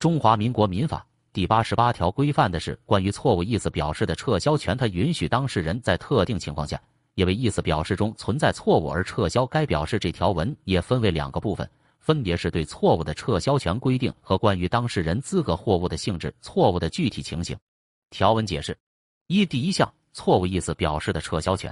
中华民国民法第八十八条规范的是关于错误意思表示的撤销权，它允许当事人在特定情况下，因为意思表示中存在错误而撤销该表示。这条文也分为两个部分，分别是对错误的撤销权规定和关于当事人资格、货物的性质、错误的具体情形。条文解释一：第一项，错误意思表示的撤销权。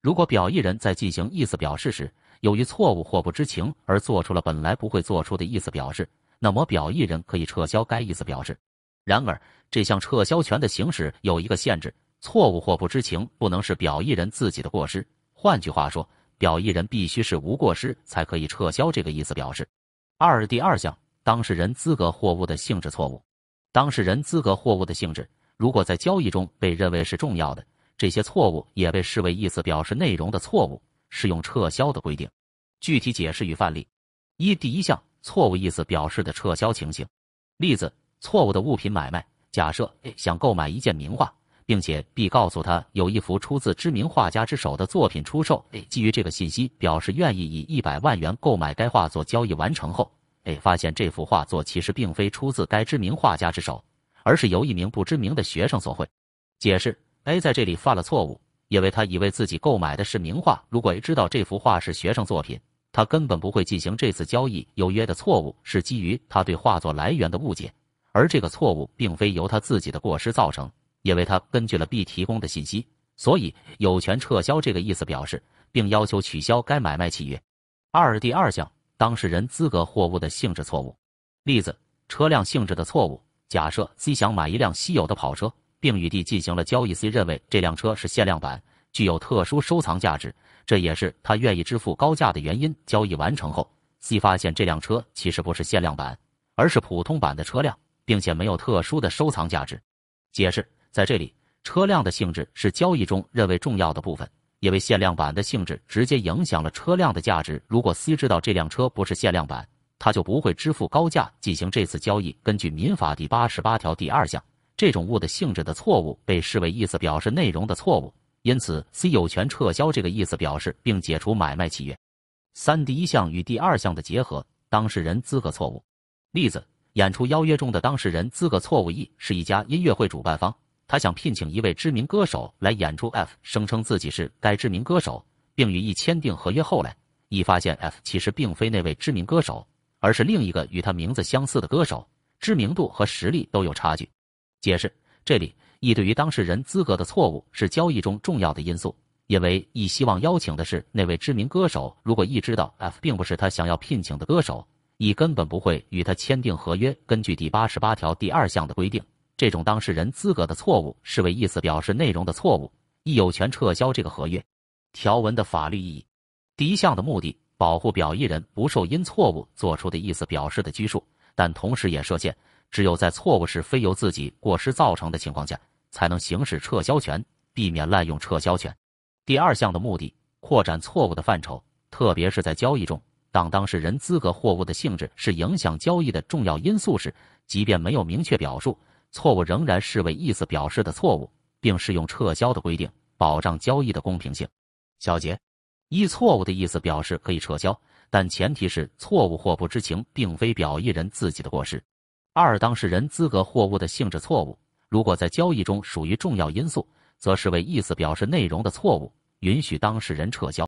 如果表意人在进行意思表示时，由于错误或不知情而做出了本来不会做出的意思表示。那么，表意人可以撤销该意思表示。然而，这项撤销权的行使有一个限制：错误或不知情不能是表意人自己的过失。换句话说，表意人必须是无过失才可以撤销这个意思表示。二、第二项，当事人资格货物的性质错误。当事人资格货物的性质如果在交易中被认为是重要的，这些错误也被视为意思表示内容的错误，适用撤销的规定。具体解释与范例。一、第一项。错误意思表示的撤销情形，例子：错误的物品买卖。假设 A 想购买一件名画，并且 B 告诉他有一幅出自知名画家之手的作品出售。基于这个信息，表示愿意以一百万元购买该画作。交易完成后，A 发现这幅画作其实并非出自该知名画家之手，而是由一名不知名的学生所绘。解释：A 在这里犯了错误，因为他以为自己购买的是名画。如果 A 知道这幅画是学生作品，他根本不会进行这次交易。有约的错误是基于他对画作来源的误解，而这个错误并非由他自己的过失造成，因为他根据了 B 提供的信息，所以有权撤销这个意思表示，并要求取消该买卖契约。二、第二项，当事人资格、货物的性质错误。例子：车辆性质的错误。假设 C 想买一辆稀有的跑车，并与 D 进行了交易。C 认为这辆车是限量版。具有特殊收藏价值，这也是他愿意支付高价的原因。交易完成后，C 发现这辆车其实不是限量版，而是普通版的车辆，并且没有特殊的收藏价值。解释在这里，车辆的性质是交易中认为重要的部分，因为限量版的性质直接影响了车辆的价值。如果 C 知道这辆车不是限量版，他就不会支付高价进行这次交易。根据民法第八十八条第二项，这种物的性质的错误被视为意思表示内容的错误。因此，C 有权撤销这个意思表示，并解除买卖契约。三第一项与第二项的结合，当事人资格错误。例子：演出邀约中的当事人资格错误。E 是一家音乐会主办方，他想聘请一位知名歌手来演出。F 声称自己是该知名歌手，并与 E 签订合约。后来，E 发现 F 其实并非那位知名歌手，而是另一个与他名字相似的歌手，知名度和实力都有差距。解释：这里。e 对于当事人资格的错误是交易中重要的因素，因为 e 希望邀请的是那位知名歌手。如果 e 知道 f 并不是他想要聘请的歌手，e 根本不会与他签订合约。根据第八十八条第二项的规定，这种当事人资格的错误视为意思表示内容的错误，e 有权撤销这个合约。条文的法律意义，第一项的目的保护表意人不受因错误做出的意思表示的拘束，但同时也设限。只有在错误是非由自己过失造成的情况下，才能行使撤销权，避免滥用撤销权。第二项的目的，扩展错误的范畴，特别是在交易中，当当事人资格、货物的性质是影响交易的重要因素时，即便没有明确表述，错误仍然视为意思表示的错误，并适用撤销的规定，保障交易的公平性。小结：一、错误的意思表示可以撤销，但前提是错误或不知情，并非表意人自己的过失。二、当事人资格、货物的性质错误，如果在交易中属于重要因素，则视为意思表示内容的错误，允许当事人撤销。